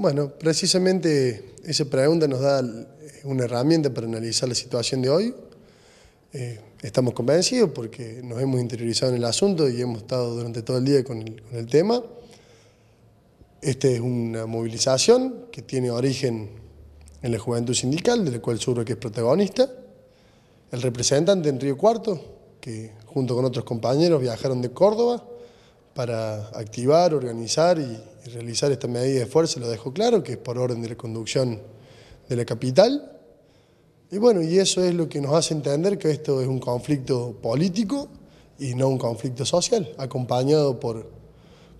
Bueno, precisamente esa pregunta nos da una herramienta para analizar la situación de hoy. Eh, estamos convencidos porque nos hemos interiorizado en el asunto y hemos estado durante todo el día con el, tema. Esta es una movilización que tiene origen en la juventud sindical, de la cual suro que es protagonista. El representante en Río Cuarto, que junto con otros compañeros viajaron de Córdoba para activar, organizar y, realizar esta medida de fuerza, lo dejo claro, que es por orden de la conducción de la capital. Y bueno, y eso es lo que nos hace entender que esto es un conflicto político y no un conflicto social, acompañado por,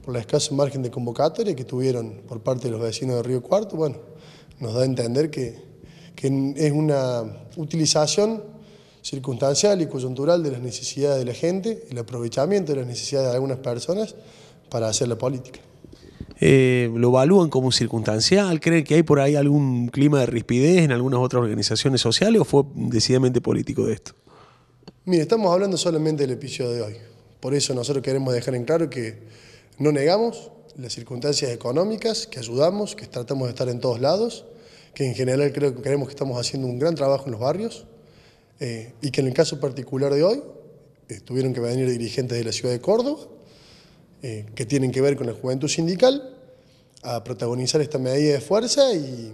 por la escasa margen de convocatoria que tuvieron por parte de los vecinos de Río Cuarto, bueno, nos da a entender que, que es una utilización circunstancial y coyuntural de las necesidades de la gente, el aprovechamiento de las necesidades de algunas personas para hacer la política. Eh, ¿Lo evalúan como circunstancial? ¿Creen que hay por ahí algún clima de rispidez en algunas otras organizaciones sociales o fue decididamente político de esto? Mire, estamos hablando solamente del episodio de hoy. Por eso nosotros queremos dejar en claro que no negamos las circunstancias económicas, que ayudamos, que tratamos de estar en todos lados, que en general creo creemos que estamos haciendo un gran trabajo en los barrios, eh, y que en el caso particular de hoy eh, tuvieron que venir dirigentes de la ciudad de Córdoba, eh, que tienen que ver con la juventud sindical, a protagonizar esta medida de fuerza y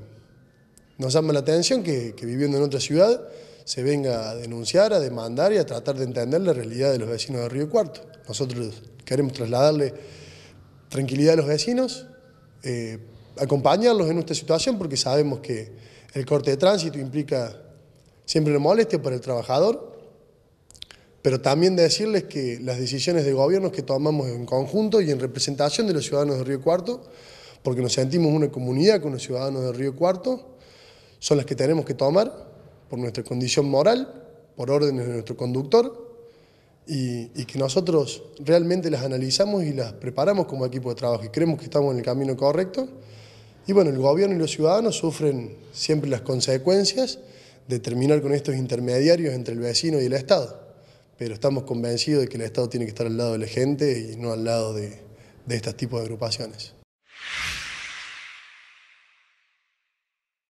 nos llama la atención que, que viviendo en otra ciudad se venga a denunciar, a demandar y a tratar de entender la realidad de los vecinos de Río Cuarto. Nosotros queremos trasladarle tranquilidad a los vecinos, acompañarlos en esta situación porque sabemos que el corte de tránsito implica siempre una molestia para el trabajador, pero también decirles que las decisiones de gobierno que tomamos en conjunto y en representación de los ciudadanos de Río Cuarto, porque nos sentimos una comunidad con los ciudadanos de Río Cuarto, son las que tenemos que tomar por nuestra condición moral, por órdenes de nuestro conductor, y, y, que nosotros realmente las analizamos y las preparamos como equipo de trabajo y creemos que estamos en el camino correcto. Y bueno, el gobierno y los ciudadanos sufren siempre las consecuencias de terminar con estos intermediarios entre el vecino y el Estado. Pero estamos convencidos de que el Estado tiene que estar al lado de la gente y no al lado de, de estos tipos de agrupaciones.